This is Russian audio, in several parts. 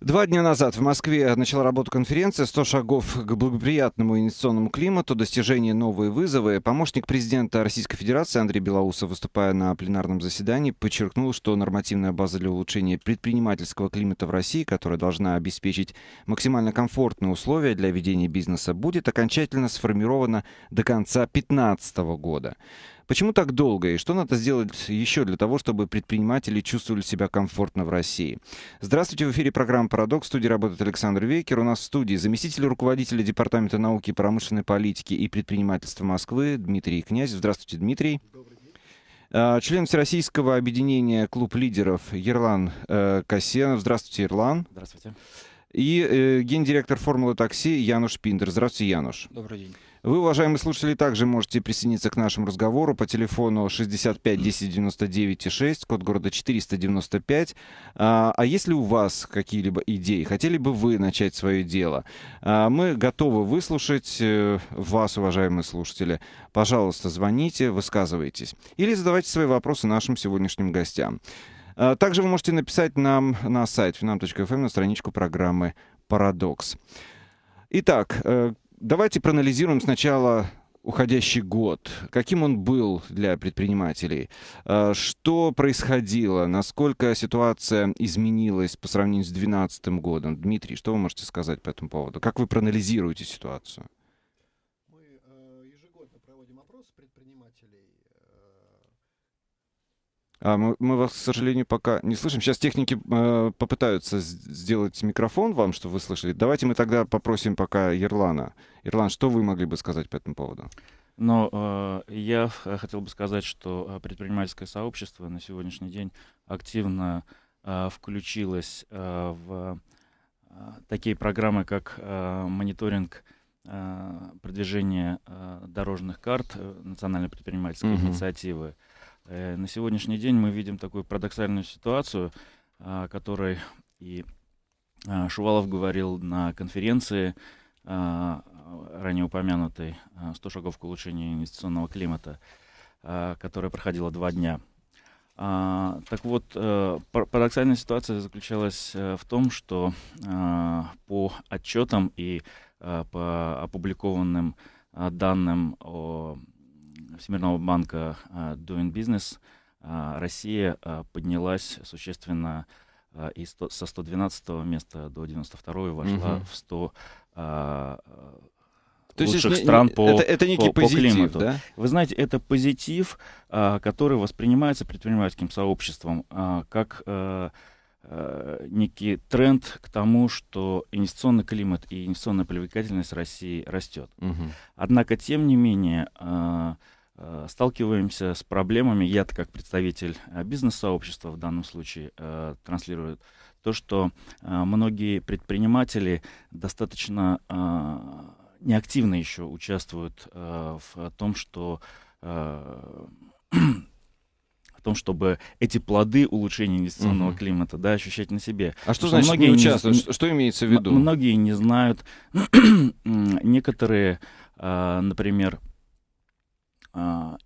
Два дня назад в Москве начала работу конференция «100 шагов к благоприятному инвестиционному климату. Достижение новые вызовы». Помощник президента Российской Федерации Андрей Белоусов, выступая на пленарном заседании, подчеркнул, что нормативная база для улучшения предпринимательского климата в России, которая должна обеспечить максимально комфортные условия для ведения бизнеса, будет окончательно сформирована до конца 2015 года. Почему так долго и что надо сделать еще для того, чтобы предприниматели чувствовали себя комфортно в России? Здравствуйте, в эфире программа «Парадокс». В студии работает Александр Вейкер. У нас в студии заместитель руководителя Департамента науки и промышленной политики и предпринимательства Москвы Дмитрий Князь. Здравствуйте, Дмитрий. Добрый а, день. Член Всероссийского объединения «Клуб лидеров» Ерлан э, Касьянов. Здравствуйте, Ерлан. Здравствуйте. И э, гендиректор «Формулы такси» Януш Пиндер. Здравствуйте, Януш. Добрый день. Вы, уважаемые слушатели, также можете присоединиться к нашему разговору по телефону 65 10 99 6, код города 495. А, а если у вас какие-либо идеи, хотели бы вы начать свое дело, а, мы готовы выслушать э, вас, уважаемые слушатели. Пожалуйста, звоните, высказывайтесь. Или задавайте свои вопросы нашим сегодняшним гостям. А, также вы можете написать нам на сайт finam.fm эм на страничку программы «Парадокс». Итак, э, Давайте проанализируем сначала уходящий год. Каким он был для предпринимателей? Э, что происходило? Насколько ситуация изменилась по сравнению с 2012 годом? Дмитрий, что вы можете сказать по этому поводу? Как вы проанализируете ситуацию? А, мы, мы вас, к сожалению, пока не слышим. Сейчас техники э, попытаются сделать микрофон вам, чтобы вы слышали. Давайте мы тогда попросим пока Ерлана. Ерлан, что вы могли бы сказать по этому поводу? Но ну, э, я хотел бы сказать, что э, предпринимательское сообщество на сегодняшний день активно э, включилось э, в э, такие программы, как э, мониторинг э, продвижения э, дорожных карт э, национальной предпринимательской mm-hmm. инициативы. Э, Э, на сегодняшний день мы видим такую парадоксальную ситуацию, о а, которой и а, Шувалов говорил на конференции, а, ранее упомянутой «100 шагов к улучшению инвестиционного климата», которая проходила два дня. Так вот, э, парадоксальная ситуация заключалась э, в том, что по отчетам и по опубликованным данным о Всемирного банка а, Doing Business а, Россия а, поднялась существенно и 100, со 112 места до 92 вошла угу. в 100 а, То лучших есть, стран не, по, это, это некий по, позитив, по климату. Да? Вы знаете, это позитив, а, который воспринимается предпринимательским сообществом а, как а, некий тренд к тому, что инвестиционный климат и инвестиционная привлекательность России растет. Угу. Однако, тем не менее... Э, сталкиваемся с проблемами, я как представитель э, бизнес-сообщества в данном случае э, транслирую, то, что многие предприниматели достаточно неактивно еще участвуют в том, что в том, чтобы эти плоды улучшения инвестиционного uh-huh. климата да, ощущать на себе. А что значит многие не участвуют? Не, что имеется в виду? Многие не знают. Некоторые, например, а,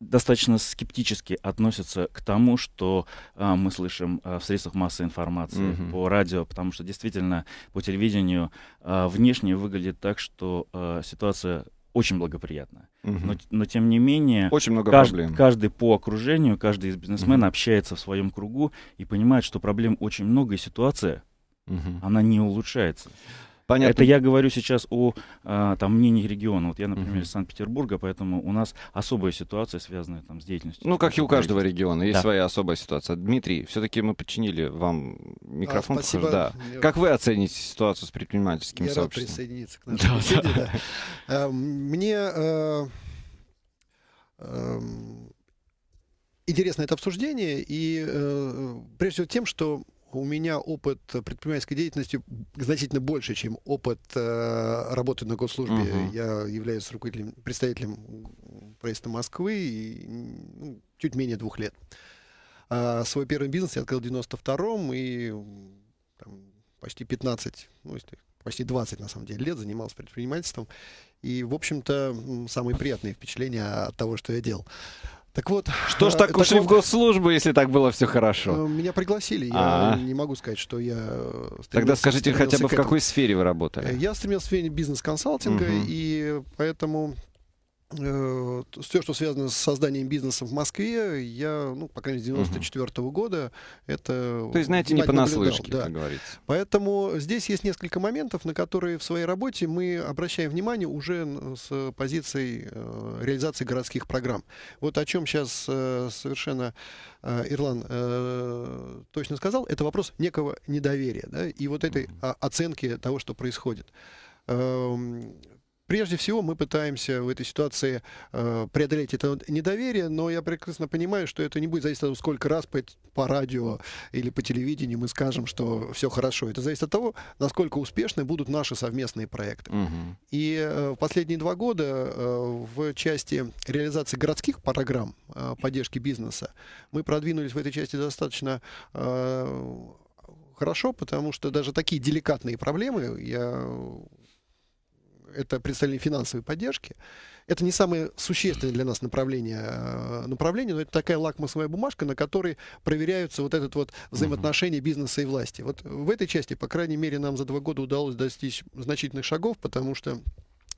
достаточно скептически относятся к тому, что а, мы слышим а, в средствах массовой информации, mm -hmm. по радио, потому что действительно по телевидению а, внешне выглядит так, что а, ситуация очень благоприятна. Угу. Но, но тем не менее, очень много кажд, проблем. каждый по окружению, каждый из бизнесмен угу. общается в своем кругу и понимает, что проблем очень много, и ситуация, угу. она не улучшается. Понятно. Это я говорю сейчас о а, там, мнении региона. Вот я, например, угу. из Санкт-Петербурга, поэтому у нас особая ситуация, связанная там, с деятельностью. Ну, как и у каждого региона, есть да. своя особая ситуация. Дмитрий, все-таки мы подчинили вам микрофон. А, спасибо. Да. Я... Как вы оцените ситуацию с предпринимательским я сообществом? Я рад присоединиться к нашей да, беседе. Да. А, мне а, интересно это обсуждение, и э, прежде всего тем, что у меня опыт э, предпринимательской деятельности значительно больше, чем опыт э, работы на госслужбе. Uh-huh. Я являюсь руководителем, представителем проезда Москвы и, ну, чуть менее двух лет. А свой первый бизнес я открыл в 92-м и там, почти 15, ну, почти 20, на самом деле, лет занимался предпринимательством. И, в общем-то, самые приятные впечатления от того, что я делал. Так вот. Что ж э, так, так ушли вот, в госслужбу, если так было все хорошо? Э, меня пригласили. Я А-а-а. не могу сказать, что я э, Тогда скажите хотя бы в какой сфере вы работали? Я стремился в сфере бизнес-консалтинга, угу. и поэтому все, э, что связано с созданием бизнеса в Москве, я, ну, по крайней мере, с 94 -го года это... То есть, знаете, не понаслышке, да. как говорится. Поэтому здесь есть несколько моментов, на которые в своей работе мы обращаем внимание уже с позицией э, реализации городских программ. Вот о чем сейчас э, совершенно э, Ирлан точно сказал, это вопрос некого недоверия, да, и вот этой оценки того, что происходит эм, Прежде всего мы пытаемся в этой ситуации э, преодолеть это недоверие, но я прекрасно понимаю, что это не будет зависеть от того, сколько раз по, по радио или по телевидению мы скажем, что все хорошо. Это зависит от того, насколько успешны будут наши совместные проекты. Угу. И э, последние два года э, в части реализации городских программ э, поддержки бизнеса мы продвинулись в этой части достаточно э, хорошо, потому что даже такие деликатные проблемы, я это представление финансовой поддержки. Это не самое существенное для нас направление, э, направление, но это такая лакмусовая бумажка, на которой проверяются вот этот вот взаимоотношение бизнеса и власти. Вот в этой части, по крайней мере, нам за два года удалось достичь значительных шагов, потому что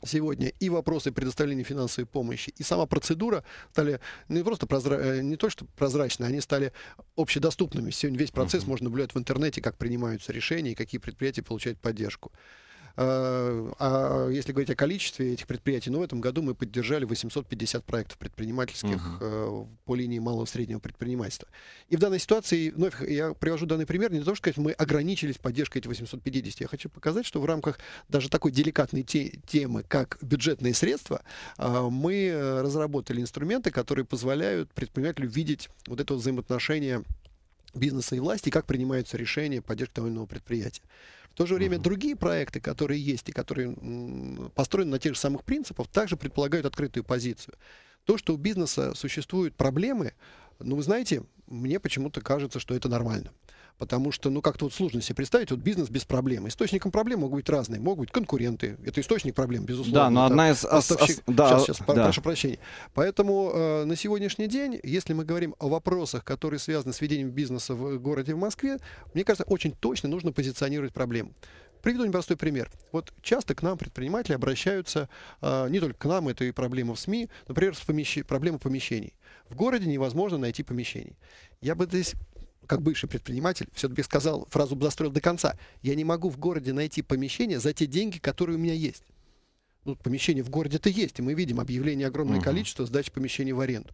сегодня и вопросы предоставления финансовой помощи, и сама процедура стали не просто прозра... Э, не то что прозрачные, они стали общедоступными. Сегодня весь процесс uh-huh. можно наблюдать в интернете, как принимаются решения какие предприятия получают поддержку. Э, а если говорить о количестве этих предприятий, ну, в этом году мы поддержали 850 проектов предпринимательских угу. по линии малого и среднего предпринимательства. И в данной ситуации, вновь ну, я привожу данный пример, не то, что сказать, мы ограничились поддержкой этих 850. Я хочу показать, что в рамках даже такой деликатной те темы, как бюджетные средства, э, мы разработали инструменты, которые позволяют предпринимателю видеть вот это взаимоотношение бизнеса и власти, как принимаются решения поддержки того или иного предприятия. В то же время uh-huh. другие проекты, которые есть и которые построены на тех же самых принципах, также предполагают открытую позицию. То, что у бизнеса существуют проблемы, ну, вы знаете, мне почему-то кажется, что это нормально. Потому что, ну, как-то вот сложно себе представить, вот бизнес без проблем. Источником проблем могут быть разные. Могут быть конкуренты. Это источник проблем, безусловно. Да, но там, одна из... Поставщик... Ос... Да, сейчас, сейчас, да. прошу прощения. Поэтому э, на сегодняшний день, если мы говорим о вопросах, которые связаны с ведением бизнеса в городе в Москве, мне кажется, очень точно нужно позиционировать проблему. Приведу небольшой пример. Вот часто к нам предприниматели обращаются, э, не только к нам, это и проблема в СМИ, например, с помещ... проблема помещений. В городе невозможно найти помещений. Я бы здесь как бывший предприниматель, все-таки сказал, фразу застроил до конца. Я не могу в городе найти помещение за те деньги, которые у меня есть. Ну, помещение в городе-то есть, и мы видим объявление огромное uh-huh. количество сдачи помещений в аренду.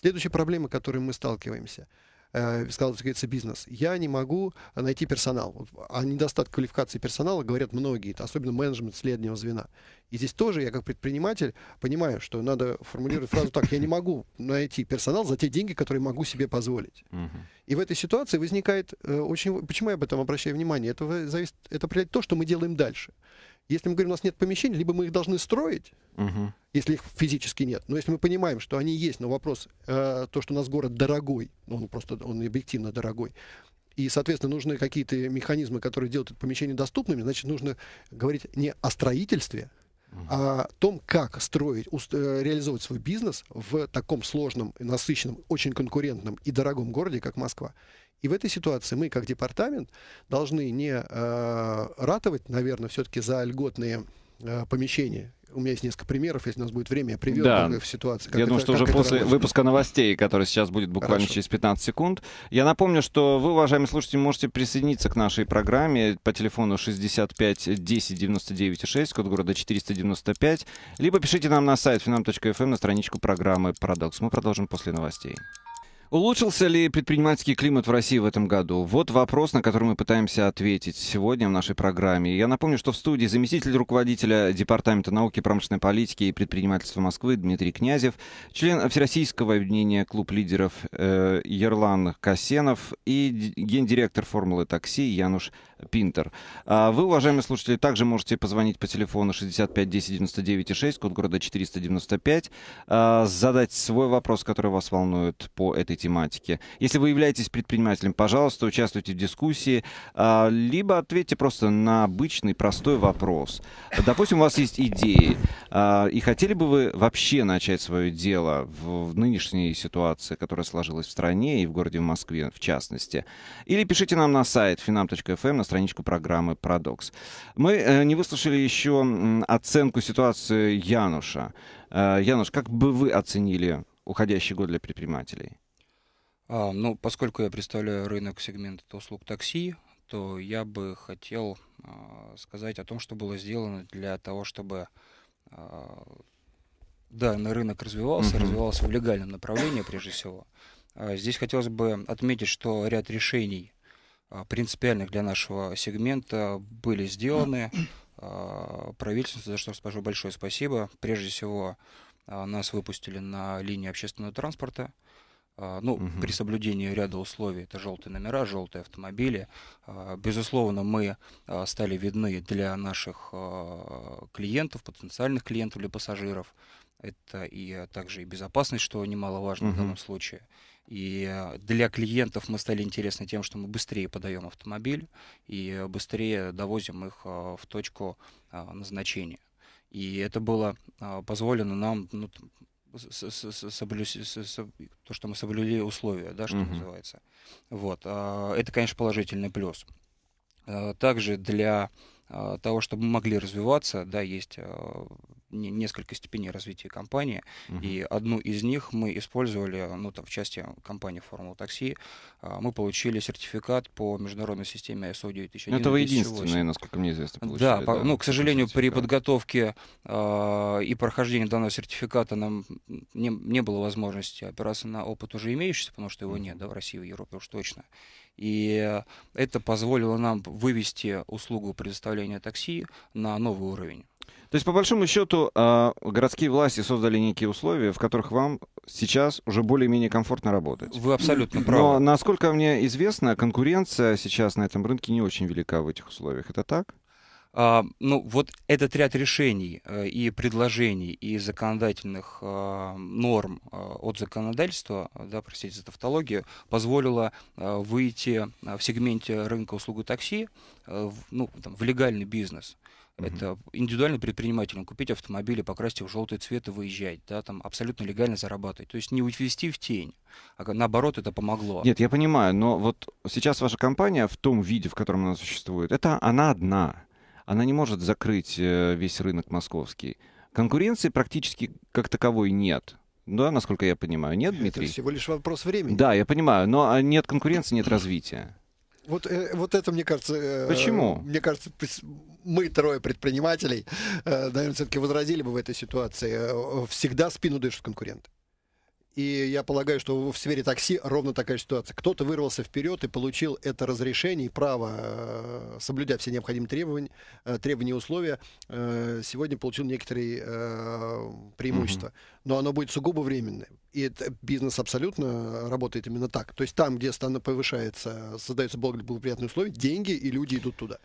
Следующая проблема, с которой мы сталкиваемся – Э, сказал, это бизнес. Я не могу найти персонал. О недостатке квалификации персонала говорят многие, особенно менеджмент среднего звена. И здесь тоже я как предприниматель понимаю, что надо формулировать фразу так, я не могу найти персонал за те деньги, которые могу себе позволить. И в этой ситуации возникает э, очень... Почему я об этом обращаю внимание? Это, зависит, это определяет то, что мы делаем дальше. Если мы говорим, у нас нет помещений, либо мы их должны строить, угу. если их физически нет. Но если мы понимаем, что они есть, но вопрос, э, то, что у нас город дорогой, он просто, он объективно дорогой, и, соответственно, нужны какие-то механизмы, которые делают это помещение доступными, значит, нужно говорить не о строительстве, угу. о том, как строить, э, реализовывать свой бизнес в таком сложном, насыщенном, очень конкурентном и дорогом городе, как Москва. И в этой ситуации мы, как департамент, должны не э, ратовать, наверное, все-таки за льготные э, помещения, у меня есть несколько примеров, если у нас будет время, я привел да. в ситуации. Как я это, думаю, что уже после работает. выпуска новостей, который сейчас будет буквально Хорошо. через 15 секунд, я напомню, что вы, уважаемые слушатели, можете присоединиться к нашей программе по телефону 65 10 99 6, код города 495, либо пишите нам на сайт finam.fm эм на страничку программы «Парадокс». Мы продолжим после новостей. Улучшился ли предпринимательский климат в России в этом году? Вот вопрос, на который мы пытаемся ответить сегодня в нашей программе. Я напомню, что в студии заместитель руководителя Департамента науки, промышленной политики и предпринимательства Москвы Дмитрий Князев, член Всероссийского объединения клуб лидеров э, Ерлан Касенов и гендиректор формулы такси Януш Пинтер. А вы, уважаемые слушатели, также можете позвонить по телефону 65 10 99 6, код города 495, а, задать свой вопрос, который вас волнует по этой тематике. Если вы являетесь предпринимателем, пожалуйста, участвуйте в дискуссии, а, либо ответьте просто на обычный простой вопрос. Допустим, у вас есть идеи, и хотели бы вы вообще начать свое дело в, нынешней ситуации, которая сложилась в стране и в городе Москве, в частности. Или пишите нам на сайт finam.fm, эм, на страничку программы «Парадокс». Мы э, не выслушали еще оценку ситуации Януша. Э, Януш, как бы вы оценили уходящий год для предпринимателей? А, ну, поскольку я представляю рынок сегмента услуг такси, то я бы хотел а, сказать о том, что было сделано для того, чтобы а, на рынок развивался, mm-hmm. развивался в легальном направлении прежде всего. А здесь хотелось бы отметить, что ряд решений а, принципиальных для нашего сегмента были сделаны. А, Правительству, за что скажу большое спасибо. Прежде всего, а, нас выпустили на линии общественного транспорта. Ну, угу. при соблюдении ряда условий, это желтые номера, желтые автомобили. Безусловно, мы стали видны для наших клиентов, потенциальных клиентов, для пассажиров это и также и безопасность, что немаловажно uh-huh. в данном случае. И э, для клиентов мы стали интересны тем, что мы быстрее подаем автомобиль и быстрее довозим их э, в точку э, назначения. И это было позволено нам ну, то, что мы соблюли условия, да, что uh-huh. называется. Вот. А, это, конечно, положительный плюс. Также для того, чтобы мы могли развиваться, да, есть несколько степеней развития компании, угу. и одну из них мы использовали, ну, там, в части компании Формула Такси, а, мы получили сертификат по международной системе ISO 9001. Ну, это вы единственные, насколько мне известно, получили. Да, да ну, к сожалению, при подготовке э, и прохождении данного сертификата нам не, не было возможности опираться на опыт уже имеющийся, потому что его нет, да, в России, в Европе уж точно. И это позволило нам вывести услугу предоставления такси на новый уровень. То есть, по большому счету, а, городские власти создали некие условия, в которых вам сейчас уже более-менее комфортно работать. Вы абсолютно правы. Но, насколько мне известно, конкуренция сейчас на этом рынке не очень велика в этих условиях. Это так? А, ну, вот этот ряд решений э, и предложений и законодательных а, норм а, от законодательства, да, простите за тавтологию, позволило а, выйти а, в сегменте рынка услуги такси а, в, ну, там, в легальный бизнес. Mm-hmm. Это индивидуальный предприниматель, купить автомобиль покрасить его в желтый цвет и выезжать, да, там абсолютно легально зарабатывать. То есть не увести в тень, а наоборот это помогло. Нет, я понимаю, но вот сейчас ваша компания в том виде, в котором она существует, это она одна. Она не может закрыть э, весь рынок московский. Конкуренции практически как таковой нет. Да, насколько я понимаю. Нет, Дмитрий? Это всего лишь вопрос времени. Да, я понимаю, но а, нет конкуренции, нет развития. Вот, э, вот это, мне кажется... Э, Почему? Мне кажется, мы, трое предпринимателей, э, наверное, все-таки возразили бы в этой ситуации. Всегда спину дышат конкурент. И я полагаю, что в сфере такси ровно такая ситуация. Кто-то вырвался вперед и получил это разрешение и право, соблюдая все необходимые требования, требования и условия, сегодня получил некоторые преимущества. Угу но оно будет сугубо временное. И это, бизнес абсолютно э, работает именно так. То есть там, где страна повышается, создается благоприятные условия, деньги и люди идут туда.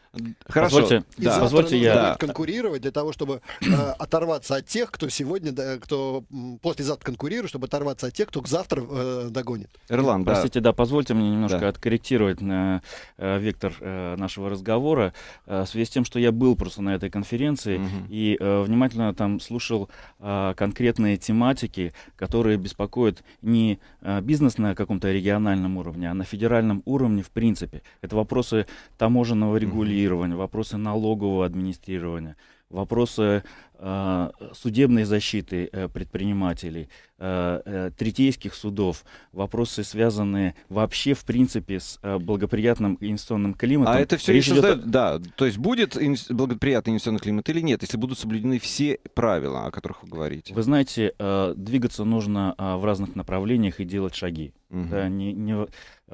Хорошо. Позвольте, и да. Позвольте я... Будет конкурировать для того, чтобы э, оторваться от тех, кто сегодня, да, кто послезавтра конкурирует, чтобы оторваться от тех, кто завтра э, догонит. Ирлан, да. Простите, да, позвольте мне немножко да. откорректировать э, э, вектор э, нашего разговора э, в связи с тем, что я был просто на этой конференции угу. и э, внимательно там слушал э, конкретные тематики, которые беспокоят не а, бизнес на каком-то региональном уровне, а на федеральном уровне в принципе. Это вопросы таможенного регулирования, вопросы налогового администрирования вопросы э, судебной защиты э, предпринимателей, э, третейских судов, вопросы, связанные вообще, в принципе, с благоприятным инвестиционным климатом. А это все еще идет... да, то есть будет благоприятный инвестиционный климат или нет, если будут соблюдены все правила, о которых вы говорите? Вы знаете, двигаться нужно в разных направлениях и делать шаги. Угу. Да, не, не,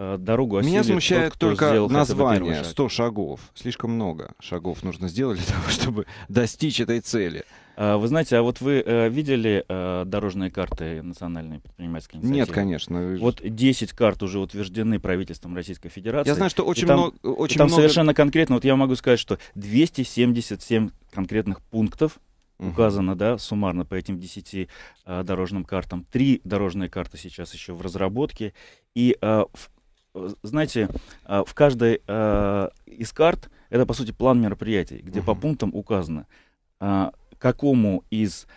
Э, дорогу осилит Меня смущает тот, кто только название шаг. 100 шагов. Слишком много шагов нужно сделать для того, чтобы достичь этой цели. А, вы знаете, а вот вы э, видели э, дорожные карты национальной предпринимательской инициативы? Нет, конечно. Вот 10 карт уже утверждены правительством Российской Федерации. Я знаю, что очень там, много... Очень там много... совершенно конкретно, вот я могу сказать, что 277 конкретных пунктов указано, да, суммарно по этим 10 дорожным картам. Три дорожные карты сейчас еще в разработке. И в знаете, а, в каждой а, из карт это, по сути, план мероприятий, где угу. по пунктам указано, а, какому из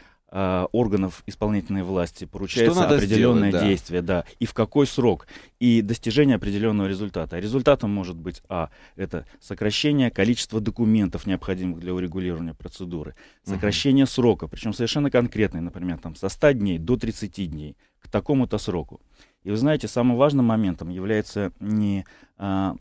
органов исполнительной власти поручается определенное сделать, да. действие, да, и в какой срок, и достижение определенного результата. Результатом может быть, а, это сокращение количества документов, необходимых для урегулирования процедуры, сокращение угу. срока, причем совершенно конкретный, например, там, со 100 дней до 30 дней, к такому-то сроку. И вы знаете, самым важным моментом является не а,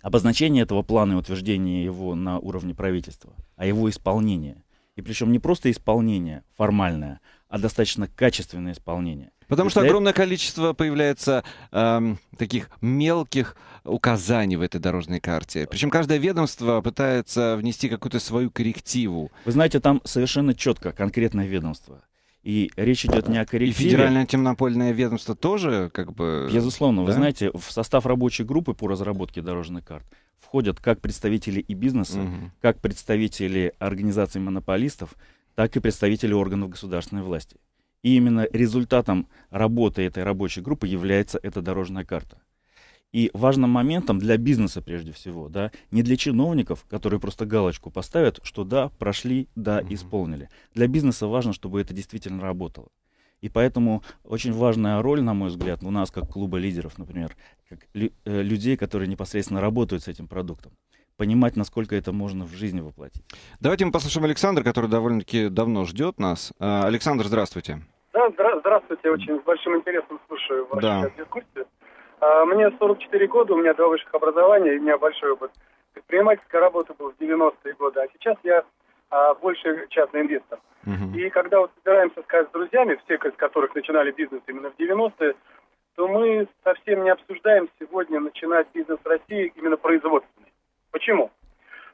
обозначение этого плана и утверждение его на уровне правительства, а его исполнение. И причем не просто исполнение формальное, а достаточно качественное исполнение. Потому что огромное количество появляется эм, таких мелких указаний в этой дорожной карте. Причем каждое ведомство пытается внести какую-то свою коррективу. Вы знаете, там совершенно четко конкретное ведомство. И речь идет не о коррективе. И Федеральное темнопольное ведомство тоже как бы... Безусловно. Да? Вы знаете, в состав рабочей группы по разработке дорожных карт входят как представители и бизнеса, угу. как представители организаций монополистов, так и представители органов государственной власти. И именно результатом работы этой рабочей группы является эта дорожная карта. И важным моментом для бизнеса прежде всего, да, не для чиновников, которые просто галочку поставят, что да, прошли, да, угу. исполнили. Для бизнеса важно, чтобы это действительно работало. И поэтому очень важная роль, на мой взгляд, у нас как клуба лидеров, например, как лю- э, людей, которые непосредственно работают с этим продуктом понимать, насколько это можно в жизни воплотить. Давайте мы послушаем Александра, который довольно-таки давно ждет нас. А, Александр, здравствуйте. Да, здравствуйте. Очень с большим интересом слушаю вашу да. дискуссию. А, мне 44 года, у меня два высших образования, и у меня большой опыт. Предпринимательская работа была в 90-е годы, а сейчас я а, больше частный инвестор. Uh-huh. И когда вот собираемся сказать с друзьями, все из которых начинали бизнес именно в 90-е, то мы совсем не обсуждаем сегодня начинать бизнес в России именно производственный. Почему?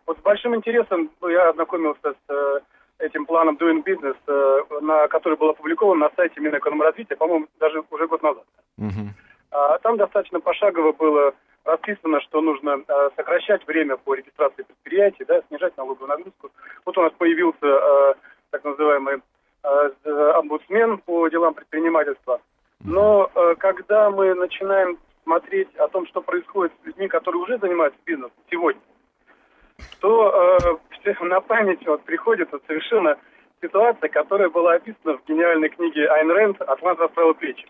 Вот с большим интересом ну, я ознакомился с э, этим планом Doing Business, э, на, который был опубликован на сайте Минэкономразвития, по-моему, даже уже год назад. Uh-huh. А, там достаточно пошагово было расписано, что нужно а, сокращать время по регистрации предприятий, да, снижать налоговую нагрузку. Вот у нас появился а, так называемый омбудсмен по делам предпринимательства. Но когда мы начинаем смотреть о том, что происходит с людьми, которые уже занимаются бизнесом сегодня, то э, на память вот приходит вот совершенно ситуация, которая была описана в гениальной книге Айн Рэнд «Атлант расправил плечи». Э,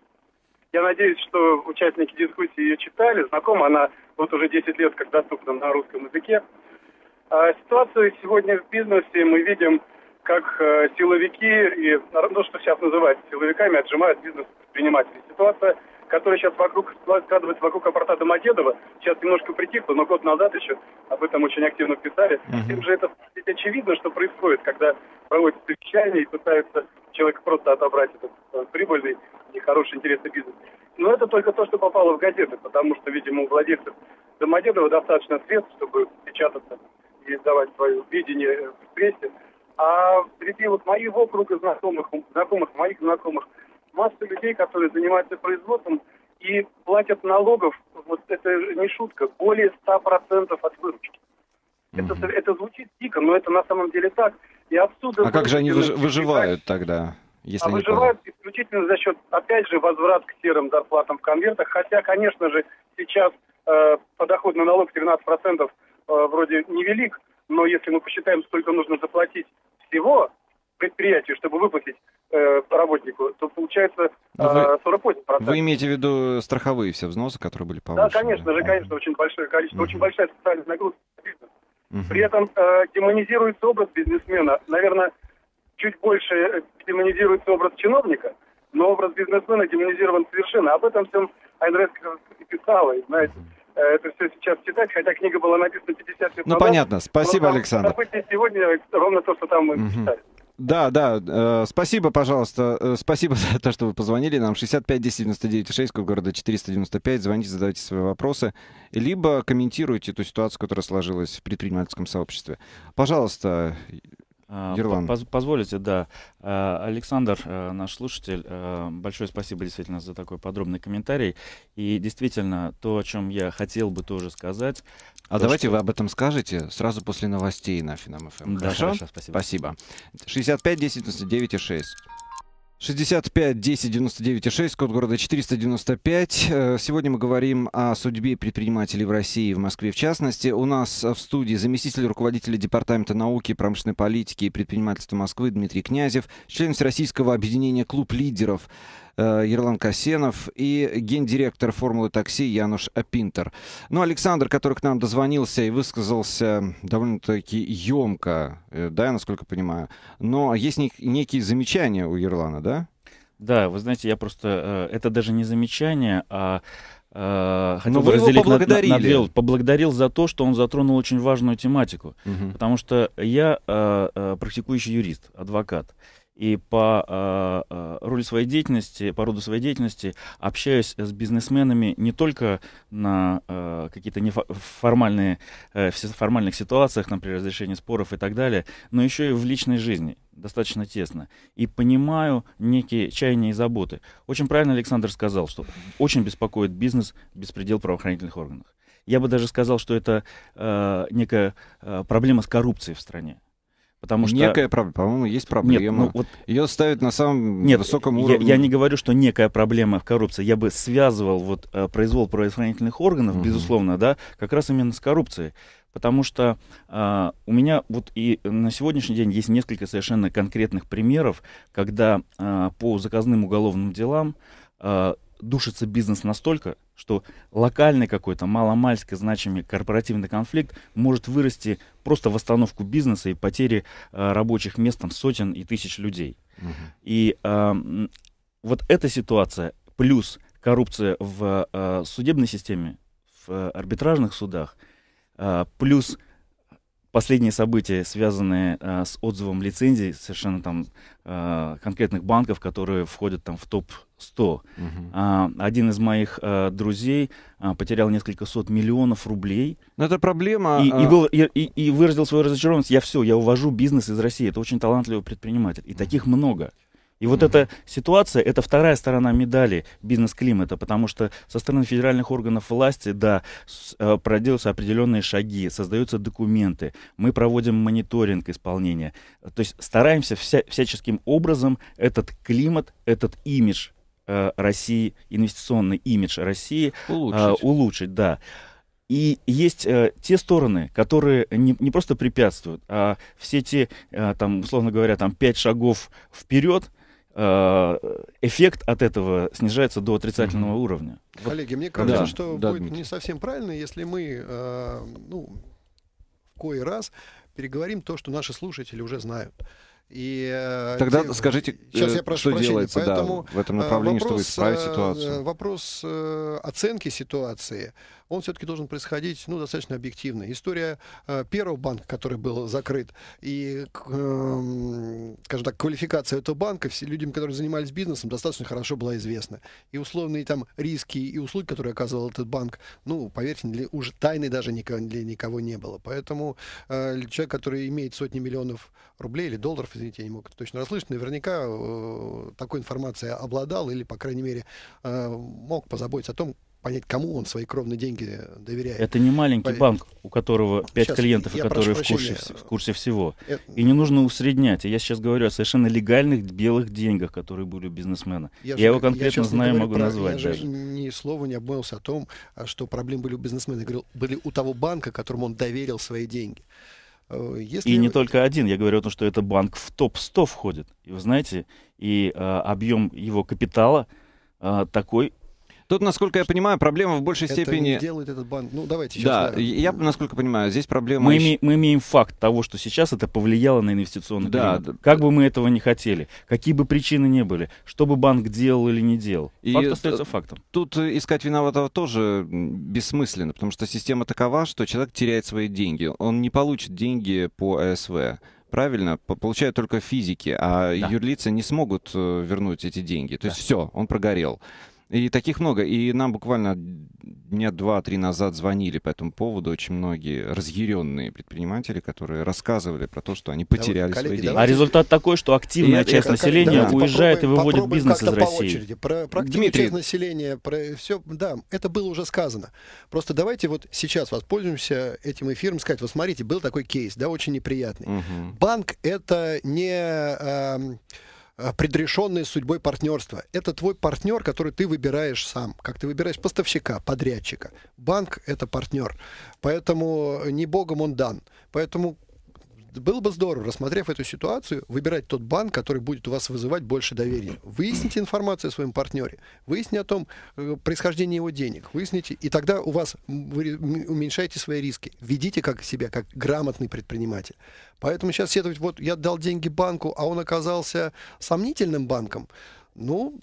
я надеюсь, что участники дискуссии ее читали. Знакома она вот уже 10 лет, как доступна на русском языке. А ситуацию сегодня в бизнесе мы видим, как э, силовики, и ну, что сейчас называют силовиками, отжимают бизнес предпринимателей. Ситуация которая сейчас вокруг ну, складывается вокруг аппарата Домодедова. Сейчас немножко притихло, но год назад еще об этом очень активно писали. Uh-huh. Тем же это ведь очевидно, что происходит, когда проводят совещания и пытаются человека просто отобрать этот э, прибыльный, нехороший, интересный бизнес. Но это только то, что попало в газеты, потому что, видимо, у владельцев Домодедова достаточно средств, чтобы печататься и издавать свое видение в прессе. А среди вот моих моего круга знакомых, знакомых моих знакомых – масса людей, которые занимаются производством и платят налогов, вот это не шутка, более 100% от выручки. Mm -hmm. Это, звучит дико, но это на самом деле так. И отсюда... А как же они выж выживают тогда? Если а выживают пара. исключительно за счет, опять же, возврат к серым зарплатам в конвертах. Хотя, конечно же, сейчас э, подоходный налог 13% э, вроде невелик, но если мы посчитаем, сколько нужно заплатить всего, предприятию, чтобы выплатить э, работнику, то получается ну, э, вы, 48%. Вы имеете в виду страховые все взносы, которые были повышены? Да, конечно же, конечно, очень большое количество, uh очень большая социальная нагрузка. uh При этом э, демонизируется образ бизнесмена. Наверное, чуть больше э, демонизируется образ чиновника, но образ бизнесмена демонизирован совершенно. Об этом всем Айнрес писала, и, знаете, э, это все сейчас читать, хотя книга была написана 50 лет ну, назад. Ну, понятно. Спасибо, Александр. События сегодня ровно то, что там мы угу. читали. Да, да. Э, спасибо, пожалуйста. Э, спасибо за то, что вы позвонили нам. 65 10 99 6, код города 495. Звоните, задавайте свои вопросы. Либо комментируйте ту ситуацию, которая сложилась в предпринимательском сообществе. Пожалуйста, Нидерланды. А, позволите, да. А, Александр, э, наш слушатель, э, большое спасибо действительно за такой подробный комментарий. И действительно, то, о чем я хотел бы тоже сказать. А то, давайте что... вы об этом скажете сразу после новостей на Финам ФМ. Эм. Да, хорошо? хорошо, спасибо. Спасибо. 65 10 99 6. 65 10 99 6, код города 495. Э, сегодня мы говорим о судьбе предпринимателей в России, в Москве в частности. У нас в студии заместитель руководителя Департамента науки, промышленной политики и предпринимательства Москвы Дмитрий Князев, член Всероссийского объединения «Клуб лидеров» Э, Ерлан Касенов и гендиректор «Формулы такси» Януш Апинтер. Ну, Александр, который к нам дозвонился и высказался довольно-таки емко, э, да, насколько понимаю. Но есть некие замечания у Ерлана, да? Да, вы знаете, я просто... Э, это даже не замечание, а хотел Но бы разделить на, на, на две. Поблагодарил за то, что он затронул очень важную тематику. Угу. Потому что я практикующий юрист, адвокат и по э, э, роли своей деятельности, по роду своей деятельности общаюсь с бизнесменами не только на э, какие-то неформальные, э, формальных ситуациях, например, разрешение споров и так далее, но еще и в личной жизни достаточно тесно. И понимаю некие чаяния и заботы. Очень правильно Александр сказал, что очень беспокоит бизнес беспредел правоохранительных органов. Я бы даже сказал, что это э, некая э, проблема с коррупцией в стране. Потому что... Некая проблема, по-моему, есть проблема. ну, вот... Ее ставят на самом Нет, высоком уровне. Я, я не говорю, что некая проблема в коррупции. Я бы связывал вот, э, произвол правоохранительных органов, угу. безусловно, да, как раз именно с коррупцией. Потому что э, у меня вот и на сегодняшний день есть несколько совершенно конкретных примеров, когда э, по заказным уголовным делам э, душится бизнес настолько, что локальный какой-то маломальски значимый корпоративный конфликт может вырасти просто в остановку бизнеса и потери э, рабочих мест там, сотен и тысяч людей. Угу. И э, вот эта ситуация плюс коррупция в э, судебной системе, в э, арбитражных судах, э, плюс последние события, связанные а, с отзывом лицензий совершенно там а, конкретных банков, которые входят там в топ 100. Угу. А, один из моих а, друзей а, потерял несколько сот миллионов рублей. Но это проблема. И, и, а, был, и, и, и выразил свою разочарованность. Я все, я увожу бизнес из России. Это очень талантливый предприниматель. И таких много. И вот эта ситуация, это вторая сторона медали бизнес-климата, потому что со стороны федеральных органов власти, да, э, проделываются определенные шаги, создаются документы, мы проводим мониторинг исполнения. То есть стараемся вся, всяческим образом этот климат, этот имидж э, России, инвестиционный имидж России э, улучшить, э, улучшить да. И есть э, те стороны, которые не, не просто препятствуют, а все те, э, там, условно говоря, там, пять шагов вперед, Э, эффект от этого снижается до отрицательного угу. уровня. Коллеги, мне кажется, да, что да, будет Дмитрий. не совсем правильно, если мы э, ну, в кое раз переговорим то, что наши слушатели уже знают. И, э, Тогда где, скажите, сейчас э, я прошу что делается да, в этом направлении, вопрос, чтобы исправить ситуацию. Вопрос оценки ситуации он все-таки должен происходить ну, достаточно объективно. История э, первого банка, который был закрыт, и, э, скажем так, квалификация этого банка все, людям, которые занимались бизнесом, достаточно хорошо была известна. И условные там риски и услуги, которые оказывал этот банк, ну, поверьте, для, уже тайны даже никого, для никого не было. Поэтому э, человек, который имеет сотни миллионов рублей или долларов, извините, я не мог точно расслышать, наверняка э, такой информацией обладал или, по крайней мере, э, мог позаботиться о том, понять, кому он свои кровные деньги доверяет. Это не маленький По... банк, у которого 5 сейчас, клиентов, и которые в курсе, в курсе всего. Это... И не нужно усреднять. Я сейчас говорю о совершенно легальных белых деньгах, которые были у бизнесмена. Я, я же, его конкретно я знаю, могу про... назвать. Я даже. же ни слова не обмолвился о том, а, что проблемы были у бизнесмена. Я говорил, были у того банка, которому он доверил свои деньги. Э, если... И не только один. Я говорю о том, что это банк в топ-100 входит. И вы знаете, и а, объем его капитала а, такой Тут, насколько я понимаю, проблема в большей это степени... Это делает этот банк. Ну, давайте сейчас. Да, я, насколько понимаю, здесь проблема... Мы, еще... мы имеем факт того, что сейчас это повлияло на инвестиционный да, климат. Да. Как бы мы этого не хотели, какие бы причины ни были, что бы банк делал или не делал, и факт остается фактом. Тут искать виноватого тоже бессмысленно, потому что система такова, что человек теряет свои деньги. Он не получит деньги по СВ, правильно, получают только физики, а да. юрлицы не смогут э, вернуть эти деньги. То да. есть все, он прогорел. И таких много. И нам буквально дня два-три назад звонили по этому поводу очень многие разъяренные предприниматели, которые рассказывали про то, что они потеряли да, вот, коллеги, свои деньги. А результат такой, что активная и, часть и, э, населения да, уезжает попробуем, и выводит бизнес из России. По Про, про активную Дмитрий. часть населения, про все, да, это было уже сказано. Просто давайте вот сейчас воспользуемся этим эфиром, сказать, вот смотрите, был такой кейс, да, очень неприятный. Угу. Банк это не... Э, Э, предрешенные судьбой партнерства. Это твой партнер, который ты выбираешь сам, как ты выбираешь поставщика, подрядчика. Банк – это партнер. Поэтому не богом он дан. Поэтому было бы здорово, рассмотрев эту ситуацию, выбирать тот банк, который будет у вас вызывать больше доверия. Выясните информацию о своем партнере, выясните о том э, происхождении его денег, выясните, и тогда у вас вы уменьшаете свои риски. Ведите как себя, как грамотный предприниматель. Поэтому сейчас сетовать, вот я дал деньги банку, а он оказался сомнительным банком. Ну,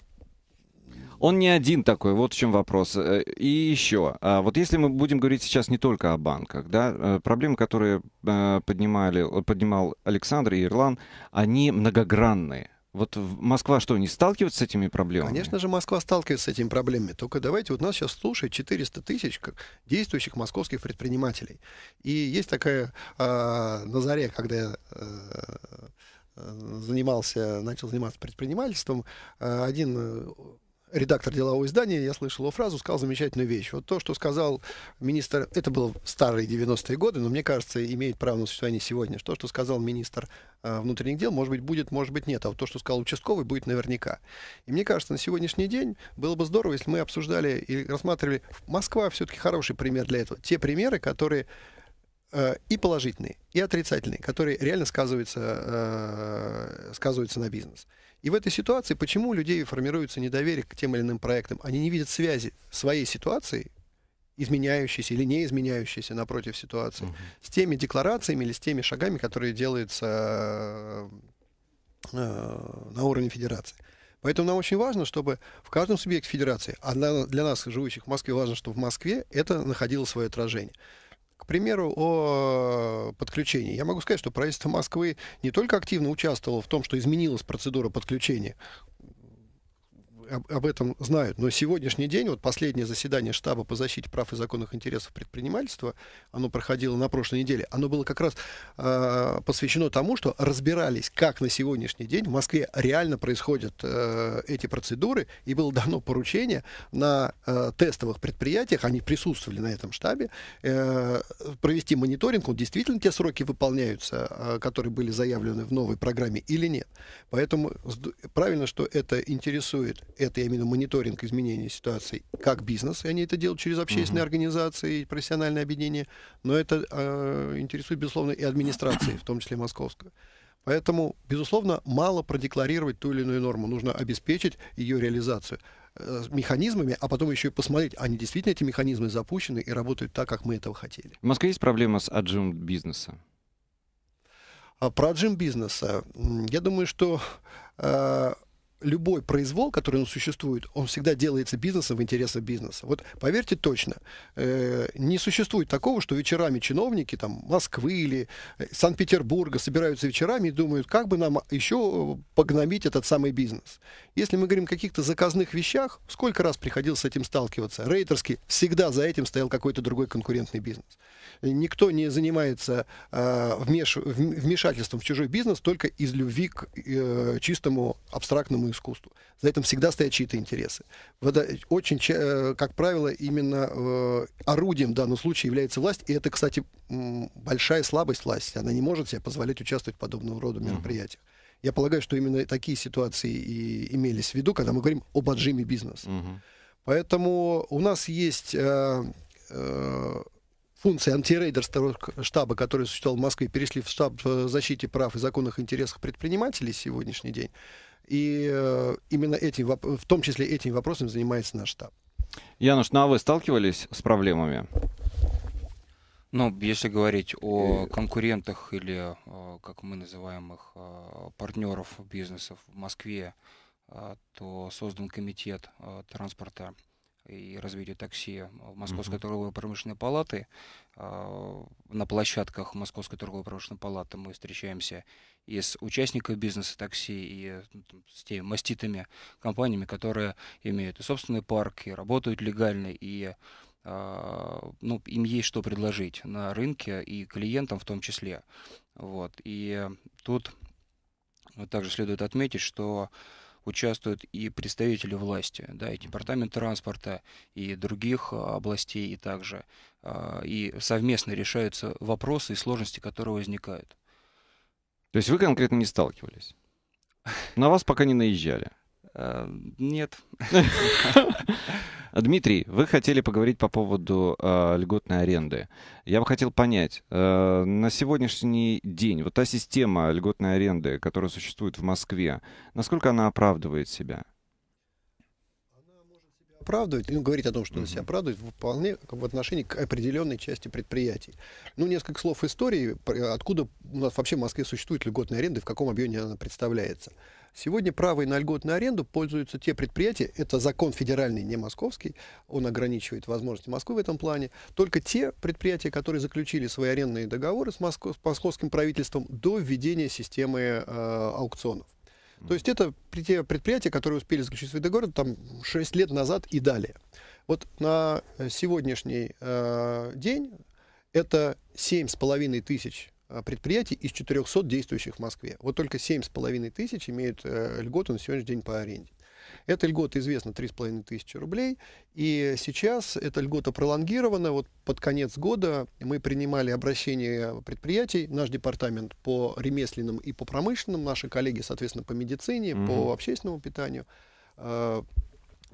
он не один такой, вот в чем вопрос. Э, и еще, а вот если мы будем говорить сейчас не только о банках, да, э, проблемы, которые э, поднимали, поднимал Александр и Ирлан, они многогранные. Вот Москва что, не сталкивается с этими проблемами? Конечно же, Москва сталкивается с этими проблемами. Только давайте, вот нас сейчас слушает 400 тысяч действующих московских предпринимателей. И есть такая э, на заре, когда я э, занимался, начал заниматься предпринимательством, э, один редактор делового издания, я слышал его фразу, сказал замечательную вещь. Вот то, что сказал министр, это было старые 90-е годы, но мне кажется, имеет право на существование сегодня. То, что сказал министр э, внутренних дел, может быть, будет, может быть, нет. А вот то, что сказал участковый, будет наверняка. И мне кажется, на сегодняшний день было бы здорово, если мы обсуждали и рассматривали... Москва все-таки хороший пример для этого. Те примеры, которые э, и положительные, и отрицательные, которые реально сказываются, э, сказываются на бизнес. И в этой ситуации почему у людей формируется недоверие к тем или иным проектам? Они не видят связи своей ситуации, изменяющейся или не изменяющейся напротив ситуации, угу. с теми декларациями или с теми шагами, которые делаются э, на уровне федерации. Поэтому нам очень важно, чтобы в каждом субъекте федерации, а для, для нас, живущих в Москве, важно, чтобы в Москве это находило свое отражение. К примеру, о э, подключении. Я могу сказать, что правительство Москвы не только активно участвовало в том, что изменилась процедура подключения, об, этом знают. Но сегодняшний день, вот последнее заседание штаба по защите прав и законных интересов предпринимательства, оно проходило на прошлой неделе, оно было как раз э, посвящено тому, что разбирались, как на сегодняшний день в Москве реально происходят э, эти процедуры, и было дано поручение на э, тестовых предприятиях, они присутствовали на этом штабе, э, провести мониторинг, вот действительно те сроки выполняются, э, которые были заявлены в новой программе или нет. Поэтому правильно, что это интересует это я имею в виду мониторинг изменения ситуации как бизнес, и они это делают через общественные uh-huh. организации и профессиональные объединения, но это э, интересует, безусловно, и администрации, в том числе московскую. Поэтому, безусловно, мало продекларировать ту или иную норму, нужно обеспечить ее реализацию э, механизмами, а потом еще и посмотреть, они а действительно эти механизмы запущены и работают так, как мы этого хотели. В Москве есть проблема с отжим бизнеса? А про отжим бизнеса. Я думаю, что э, любой произвол, который ну, существует, он всегда делается бизнесом в интересах бизнеса. Вот поверьте точно, э, не существует такого, что вечерами чиновники там, Москвы или э, Санкт-Петербурга собираются вечерами и думают, как бы нам еще э, погномить этот самый бизнес. Если мы говорим о каких-то заказных вещах, сколько раз приходилось с этим сталкиваться? Рейтерский всегда за этим стоял какой-то другой конкурентный бизнес. Никто не занимается э, вмеш... вмешательством в чужой бизнес только из любви к э, чистому абстрактному современному искусству. За этим всегда стоят чьи-то интересы. Э, очень, э, как правило, именно э, орудием в данном случае является власть, и это, кстати, большая слабость власти. Она не может себе позволять участвовать в подобного рода мероприятиях. Я полагаю, что именно такие ситуации и имелись в виду, когда мы говорим об отжиме бизнеса. Угу. Поэтому у нас есть э, функции антирейдерского штаба, который существовал в Москве, перешли в штаб защиты прав и законных интересов предпринимателей сегодняшний день. И э, именно этим, в том числе этим вопросом занимается наш штаб. Януш, ну а вы сталкивались с проблемами? Ну, если говорить о э, конкурентах или, э, как мы называем их, партнеров бизнесов в Москве, то создан комитет транспорта и развитию такси э, Московской торговой промышленной палаты. А, на площадках Московской торговой промышленной палаты мы встречаемся и с участниками бизнеса такси, и э, ну, с теми маститыми компаниями, которые имеют и собственный парк, и работают легально, и а, ну, им есть что предложить на рынке и клиентам в том числе. Вот. И тут также следует отметить, что участвуют и представители власти, да, и департамент транспорта, и других а, областей, и также а, и совместно решаются вопросы и сложности, которые возникают. То есть вы конкретно не сталкивались? На вас пока не наезжали? Эм, нет. Дмитрий, вы хотели поговорить по поводу э, льготной аренды. Я бы хотел понять, э, на сегодняшний день вот та система льготной аренды, которая существует в Москве, насколько она оправдывает себя? оправдывать, ну, говорить о том, что mm-hmm. он себя оправдывает, вполне в отношении к определенной части предприятий. Ну, несколько слов истории, откуда у нас вообще в Москве существует льготная аренда и в каком объеме она представляется. Сегодня правой на льготную аренду пользуются те предприятия, это закон федеральный, не московский, он ограничивает возможности Москвы в этом плане, только те предприятия, которые заключили свои арендные договоры с, Моско- с московским правительством до введения системы э, аукционов. То есть это те предприятия, которые успели заключить свои договоры там 6 лет назад и далее. Вот на э, сегодняшний э, день это 7,5 тысяч э, предприятий из 400 действующих в Москве. Вот только 7,5 тысяч имеют э, льготу на сегодняшний день по аренде. Эта льгота известна 3,5 тысячи рублей. И сейчас эта льгота пролонгирована. Вот под конец года мы принимали обращение предприятий, наш департамент по ремесленным и по промышленным, наши коллеги, соответственно, по медицине, mm-hmm. по общественному питанию э,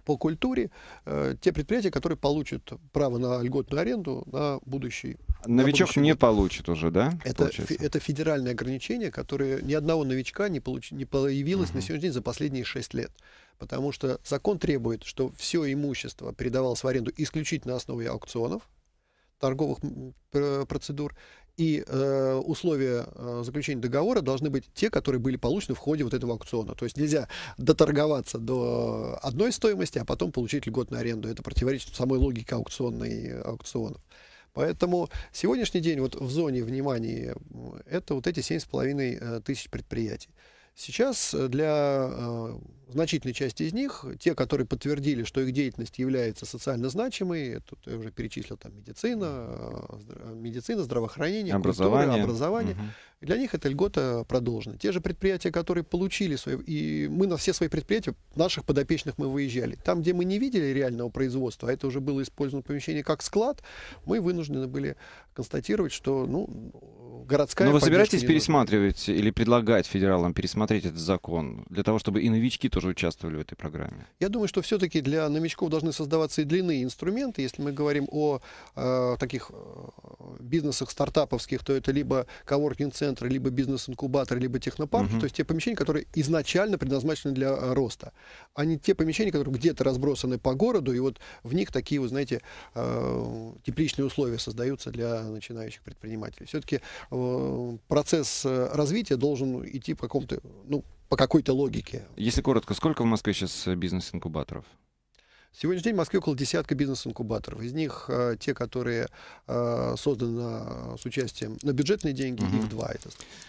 по культуре э, те предприятия, которые получат право на льготную аренду на будущий. Новичок не получит уже, да? Это, фе, это федеральное ограничение, которое ни одного новичка не, получ, не появилось Uh -huh. на сегодняшний день за последние 6 лет потому что закон требует, что все имущество передавалось в аренду исключительно на основе аукционов, торговых процедур, и э, условия э, заключения договора должны быть те, которые были получены в ходе вот этого аукциона. То есть нельзя доторговаться до одной стоимости, а потом получить льготную аренду. Это противоречит самой логике аукционной, аукционов. Поэтому сегодняшний день вот в зоне внимания это вот эти 7,5 э, тысяч предприятий. Сейчас э, для э, значительной части из них, те, которые подтвердили, что их деятельность является социально значимой, это я уже перечислил там медицина, э, медицина, здравоохранение, образование, культура, образование угу. Для них эта льгота продолжена. Те же предприятия, которые получили свои... И мы на все свои предприятия, наших подопечных мы выезжали. Там, где мы не видели реального производства, а это уже было использовано помещение как склад, мы вынуждены были констатировать, что ну, городская... Но вы собираетесь пересматривать нужна. или предлагать федералам пересмотреть этот закон для того, чтобы и новички тоже участвовали в этой программе? Я думаю, что все-таки для новичков должны создаваться и длинные инструменты. Если мы говорим о э, таких э, бизнесах стартаповских, то это либо коворкинг-центр, центра, либо бизнес инкубаторы либо технопарк, угу. то есть те помещения, которые изначально предназначены для а, роста, а не те помещения, которые где-то разбросаны по городу, и вот в них такие, вы знаете, а, тепличные условия создаются для начинающих предпринимателей. Все-таки а, процесс э, развития должен идти по какому-то, ну, по какой-то логике. Если коротко, сколько в Москве сейчас э, бизнес-инкубаторов? сегодняшний день в Москве около десятка бизнес-инкубаторов. Из них э, те, которые э, созданы на, э, с участием на ну, бюджетные деньги, угу. их два. Это...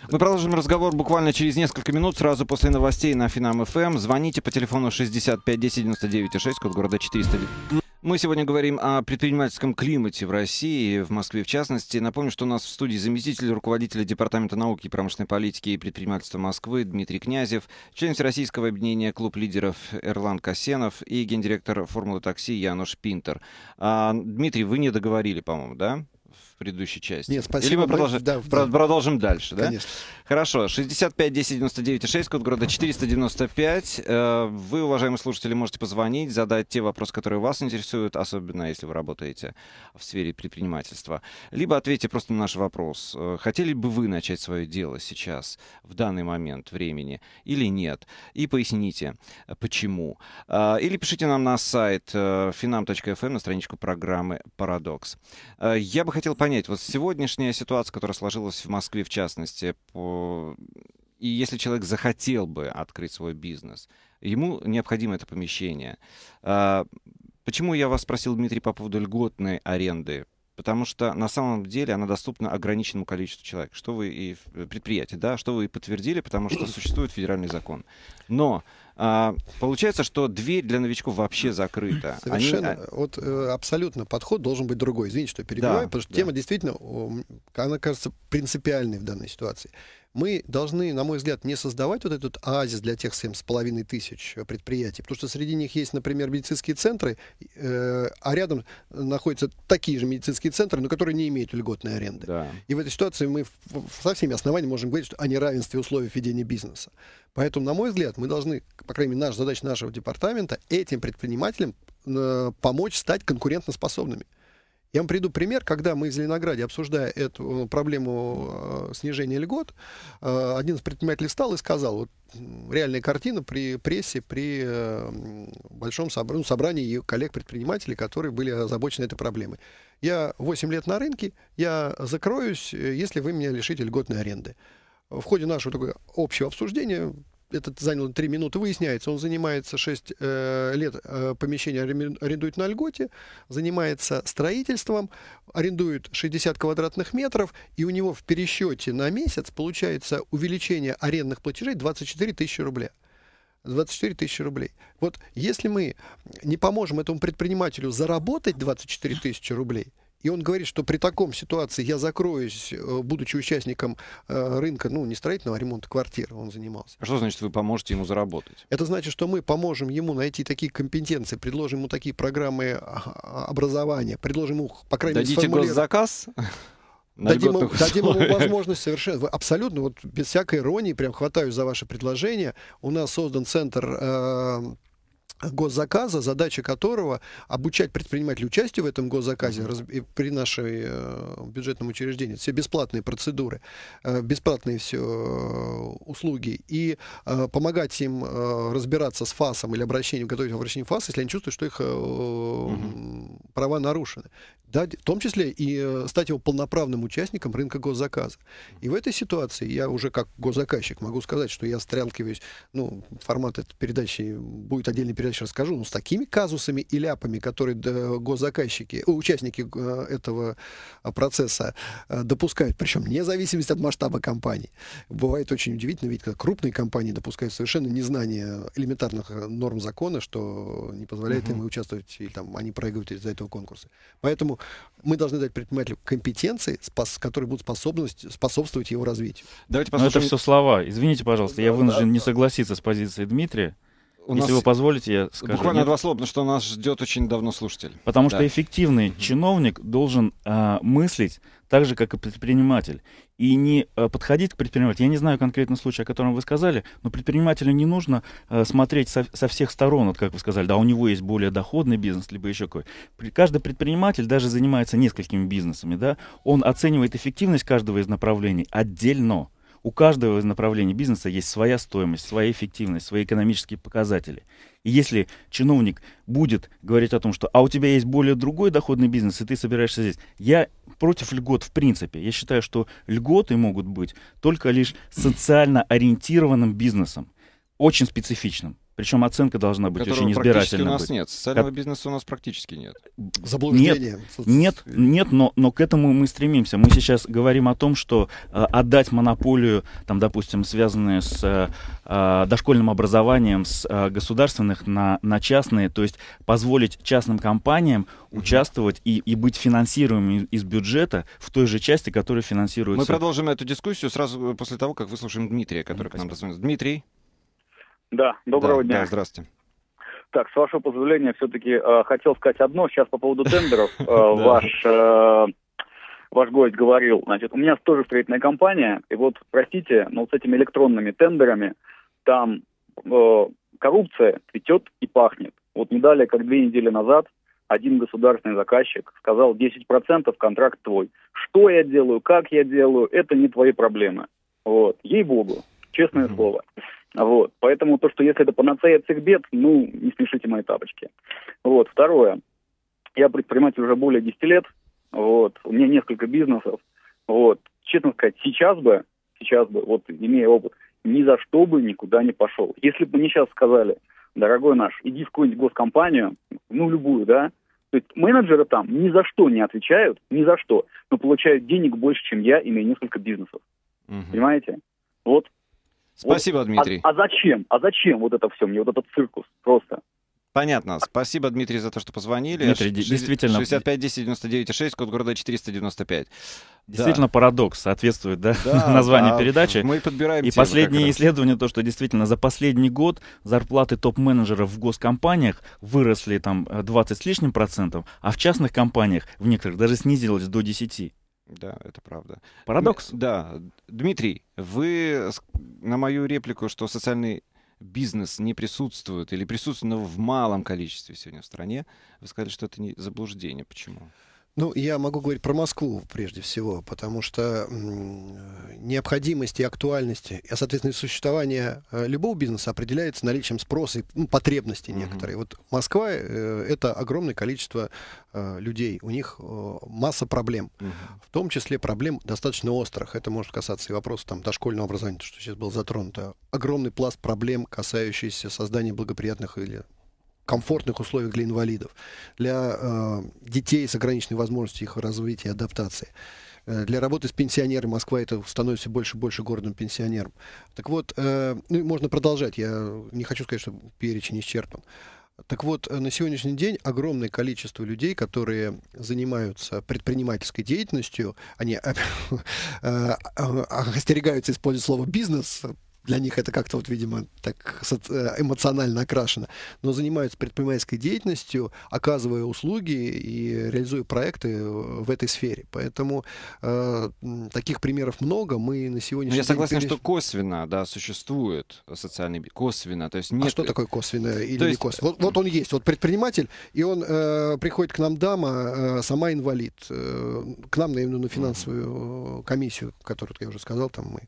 Мы продолжим разговор буквально через несколько минут, сразу после новостей на Финам ФМ. Эм. Звоните по телефону 65 10 99 6, код города 400. Мы сегодня говорим о предпринимательском климате в России, в Москве в частности. Напомню, что у нас в студии заместитель руководителя Департамента науки и промышленной политики и предпринимательства Москвы Дмитрий Князев, член Российского объединения «Клуб лидеров» Эрлан Касенов и гендиректор «Формулы такси» Януш Пинтер. А, Дмитрий, вы не договорили, по-моему, да? предыдущей части? Нет, спасибо. Или мы продолжим, да, про, да. продолжим дальше, да? Конечно. Хорошо. 65 10 99 6, код города 495. Э, вы, уважаемые слушатели, можете позвонить, задать те вопросы, которые вас интересуют, особенно если вы работаете в сфере предпринимательства. Либо ответьте просто на наш вопрос. Э, хотели бы вы начать свое дело сейчас, в данный момент времени, или нет? И поясните, э, почему. Или пишите нам на сайт finam.fm, эм на страничку программы «Парадокс». Я бы хотел понять, понять, вот сегодняшняя ситуация, которая сложилась в Москве в частности, по... и если человек захотел бы открыть свой бизнес, ему необходимо это помещение. А, почему я вас спросил, Дмитрий, по поводу льготной аренды? потому что на самом деле она доступна ограниченному количеству человек, что вы и э, предприятие, да, что вы и подтвердили, потому что существует федеральный закон. Но а, получается, что дверь для новичков вообще закрыта. Совершенно. Они... А вот э, абсолютно подход должен быть другой. Извините, что перебиваю, да, потому что да. тема действительно, она кажется принципиальной в данной ситуации мы должны, на мой взгляд, не создавать вот этот оазис для тех половиной тысяч предприятий, потому что среди них есть, например, медицинские центры, э, а рядом находятся такие же медицинские центры, но которые не имеют льготной аренды. Да. И в этой ситуации мы со всеми основаниями можем говорить что о неравенстве условий ведения бизнеса. Поэтому, на мой взгляд, мы должны, по крайней мере, наша задача нашего департамента этим предпринимателям э, помочь стать конкурентоспособными. Я вам приду пример, когда мы из Ленинграде, обсуждая эту э, проблему э, снижения льгот, э, один из предпринимателей встал и сказал, вот реальная картина при прессе, при большом собрании, ну, собрании коллег-предпринимателей, которые были озабочены этой проблемой. Я 8 лет на рынке, я закроюсь, если вы меня лишите льготной аренды. В ходе нашего такого общего обсуждения этот занял 3 минуты, выясняется, он занимается 6 э, лет э, помещение арендует на льготе, занимается строительством, арендует 60 квадратных метров, и у него в пересчете на месяц получается увеличение арендных платежей 24 тысячи рублей. 24 тысячи рублей. Вот если мы не поможем этому предпринимателю заработать 24 тысячи рублей – и он говорит, что при таком ситуации я закроюсь, э, будучи участником э, рынка, ну, не строительного, а ремонта квартиры он занимался. А что значит, вы поможете ему заработать? Это значит, что мы поможем ему найти такие компетенции, предложим ему такие программы э, образования, предложим ему, по крайней мере, Дадите госзаказ? дадим, дадим ему возможность совершенно. абсолютно, вот без всякой иронии, прям хватаюсь за ваше предложение. У нас создан центр э, госзаказа, задача которого обучать предпринимателей участию в этом госзаказе mm-hmm. при нашей э, бюджетном учреждении. Все бесплатные процедуры, э, бесплатные все э, услуги. И э, помогать им э, разбираться с ФАСом или обращением, готовить обращение ФАС, если они чувствуют, что их э, mm-hmm. права нарушены. Да, в том числе и э, стать его полноправным участником рынка госзаказа. И в этой ситуации я уже как госзаказчик могу сказать, что я стрелкиваюсь, ну, формат этой передачи будет отдельный передачи передаче расскажу, ну, с такими казусами и ляпами, которые госзаказчики, э, участники э, этого э, процесса допускают, причем вне зависимости от масштаба компании. Бывает очень удивительно, ведь когда крупные компании допускают совершенно незнание элементарных норм закона, что не позволяет угу. им участвовать, или там они проигрывают из-за этого конкурса. Поэтому мы должны дать предпринимателю компетенции, спас, которые будут способность, способствовать его развитию. Давайте ну, послушаем. Но это все слова. Извините, пожалуйста, да, я вынужден да, не да. согласиться с позицией Дмитрия у Если нас... вы позволите, я скажу. Буквально Нет. два слова, потому что нас ждет очень давно слушатель. Потому да. что эффективный угу. чиновник должен а, мыслить так же, как и предприниматель. И не а, подходить к предпринимателю. Я не знаю конкретно случай, о котором вы сказали, но предпринимателю не нужно а, смотреть со, со всех сторон, вот как вы сказали, да, у него есть более доходный бизнес, либо еще какой. Каждый предприниматель даже занимается несколькими бизнесами, да, он оценивает эффективность каждого из направлений отдельно. У каждого из направлений бизнеса есть своя стоимость, своя эффективность, свои экономические показатели. И если чиновник будет говорить о том, что «а у тебя есть более другой доходный бизнес, и ты собираешься здесь», я против льгот в принципе. Я считаю, что льготы могут быть только лишь социально ориентированным бизнесом, очень специфичным. Причем оценка должна быть Которого очень избирательной. у нас быть. нет. Социального как... бизнеса у нас практически нет. Заблуждение. Нет, нет, нет но, но к этому мы стремимся. Мы сейчас говорим о том, что э, отдать монополию, там, допустим, связанные с э, э дошкольным образованием, с э, государственных на, на частные, то есть позволить частным компаниям участвовать и, и быть финансируемыми из бюджета в той же части, которая финансируется. Мы продолжим эту дискуссию сразу э, после того, как выслушаем Дмитрия, который Спасибо. к нам позвонил. Дмитрий. Да, доброго да, дня. Да, здравствуйте. Так, с вашего позволения, все-таки э, хотел сказать одно. Сейчас по поводу тендеров. Э, ваш, э, ваш гость говорил. Значит, у меня тоже строительная компания. И вот, простите, но с этими электронными тендерами там э, коррупция цветет и пахнет. Вот не далее, как две недели назад, один государственный заказчик сказал 10% контракт твой. Что я делаю, как я делаю, это не твои проблемы. Вот. Ей-богу, честное слово. Вот. Поэтому то, что если это панацея от всех бед, ну, не смешите мои тапочки. Вот. Второе. Я предприниматель уже более 10 лет. Вот. У меня несколько бизнесов. Вот. Честно сказать, сейчас бы, сейчас бы, вот имея опыт, ни за что бы никуда не пошел. Если бы мне сейчас сказали, дорогой наш, иди в какую-нибудь госкомпанию, ну, любую, да, то есть менеджеры там ни за что не отвечают, ни за что, но получают денег больше, чем я, имея несколько бизнесов. Угу. Понимаете? Вот Спасибо, вот, а- Дмитрий. А, а зачем? А зачем вот это все? Мне вот этот циркус просто. Понятно. Спасибо, Дмитрий, за то, что позвонили. Дмитрий, Ш- действительно. 65 10 код города 495. Действительно да. парадокс соответствует да, да, названию да, передачи. Мы подбираем И темы последнее исследование, то, что действительно за последний год зарплаты топ-менеджеров в госкомпаниях выросли там 20 э, с лишним процентов, а в частных компаниях в некоторых даже снизилось до 10. Да, это правда. Парадокс. да. Дмитрий, вы на мою реплику, что социальный бизнес не присутствует или присутствует в малом количестве сегодня в стране, вы сказали, что это не заблуждение. Почему? Ну, я могу говорить про Москву прежде всего, потому что необходимость и актуальность, а, соответственно, существование э, любого бизнеса определяется наличием спроса и ну, потребностей mm-hmm. некоторые. Вот Москва э, — это огромное количество э, людей, у них э, масса проблем, mm-hmm. в том числе проблем достаточно острых. Это может касаться и вопросов там, дошкольного образования, то, что сейчас было затронуто. Огромный пласт проблем, касающийся создания благоприятных или комфортных условиях для инвалидов, для э, детей с ограниченной возможностью их развития и адаптации. Э, для работы с пенсионерами Москва это становится больше и больше городом пенсионером. Так вот, э, ну, можно продолжать, я не хочу сказать, что перечень исчерпан. Так вот, э, на сегодняшний день огромное количество людей, которые занимаются предпринимательской деятельностью, они э, э, остерегаются использовать слово «бизнес», для них это как-то вот, видимо, так э, эмоционально окрашено, но занимаются предпринимательской деятельностью, оказывая услуги и реализуя проекты э, в этой сфере. Поэтому э, таких примеров много. Мы на сегодняшний но ну, я день... Я согласен, переш... что косвенно, да, существует социальный... Косвенно, то есть а нет... А что такое косвенно или то есть... не косвенно? Э, вот, вот он есть, вот предприниматель, и он э, приходит к нам дама, э, сама инвалид, э, к нам, наверное, на финансовую комиссию, которую, как я уже сказал, там мы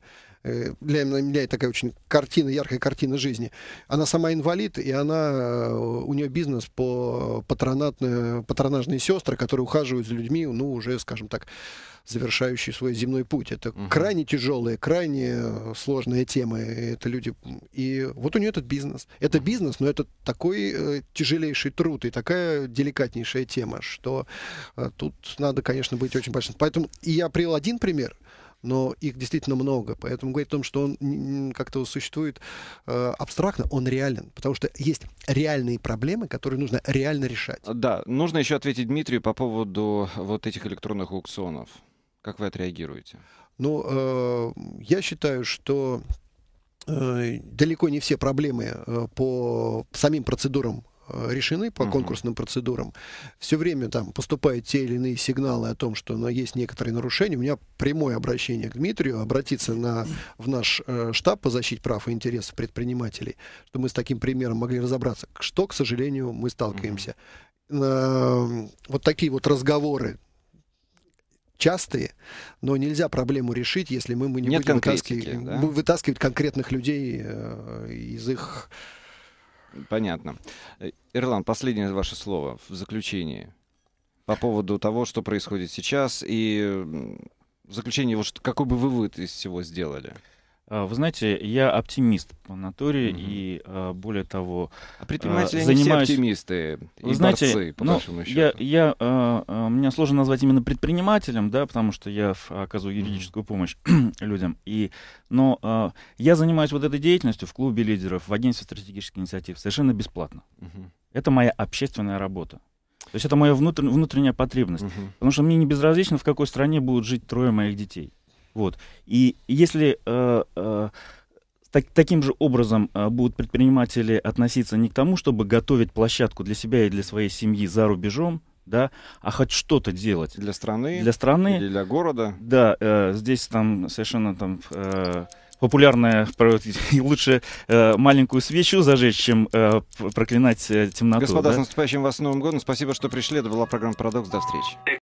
Э, для меня это такая очень картина, яркая картина жизни. Она сама инвалид, и она, э, у нее бизнес по патронатные, патронажные сестры, которые ухаживают за людьми, ну, уже, скажем так, завершающий свой земной путь. Это угу. крайне тяжелые, крайне э, сложные темы. Это люди... И вот у нее этот бизнес. Это бизнес, но это такой э, тяжелейший труд и такая деликатнейшая тема, что э, тут надо, конечно, быть очень большим. Поэтому я привел один пример, но их действительно много. Поэтому говорить о том, что он как-то существует э, абстрактно, он реален. Потому что есть реальные проблемы, которые нужно реально решать. Да, нужно еще ответить Дмитрию по поводу вот этих электронных аукционов. Как вы отреагируете? Ну, э, я считаю, что э, далеко не все проблемы э, по самим процедурам Э, решены по конкурсным процедурам. Все время там поступают те или иные сигналы о том, что ну, есть некоторые нарушения. У меня прямое обращение к Дмитрию, обратиться на, в наш э, штаб по защите прав и интересов предпринимателей, чтобы мы с таким примером могли разобраться, что, к сожалению, мы сталкиваемся. Э, вот такие вот разговоры частые, но нельзя проблему решить, если мы, мы не Нет будем вытаскивать, да? вытаскивать конкретных людей э, из их Понятно. Э, Ирлан, последнее ваше слово в заключении по поводу того, что происходит сейчас, и в заключение, вот какой бы вывод из всего сделали? А, вы знаете, я оптимист по натуре угу. и а, более того, а предприниматели занимаюсь... не все оптимисты и Вы знаете, борцы, по ну, нашему счету. Я, я, а, меня сложно назвать именно предпринимателем, да, потому что я оказываю юридическую помощь людям. И, но я занимаюсь вот этой деятельностью в клубе лидеров, в агентстве стратегических инициатив совершенно бесплатно. Угу. Это моя общественная работа. То есть это моя внутрен... внутренняя потребность, угу. потому что мне не безразлично, в какой стране будут жить трое моих детей. Вот. И если э, э, так, таким же образом э, будут предприниматели относиться не к тому, чтобы готовить площадку для себя и для своей семьи за рубежом, да, а хоть что-то делать для страны, для страны, или для города. Да, э, здесь там совершенно там э, популярная лучше э, маленькую свечу зажечь, чем э, проклинать темноту. Господа, да? с наступающим вас Новым годом! Спасибо, что пришли. Это была программа Парадокс. До встречи.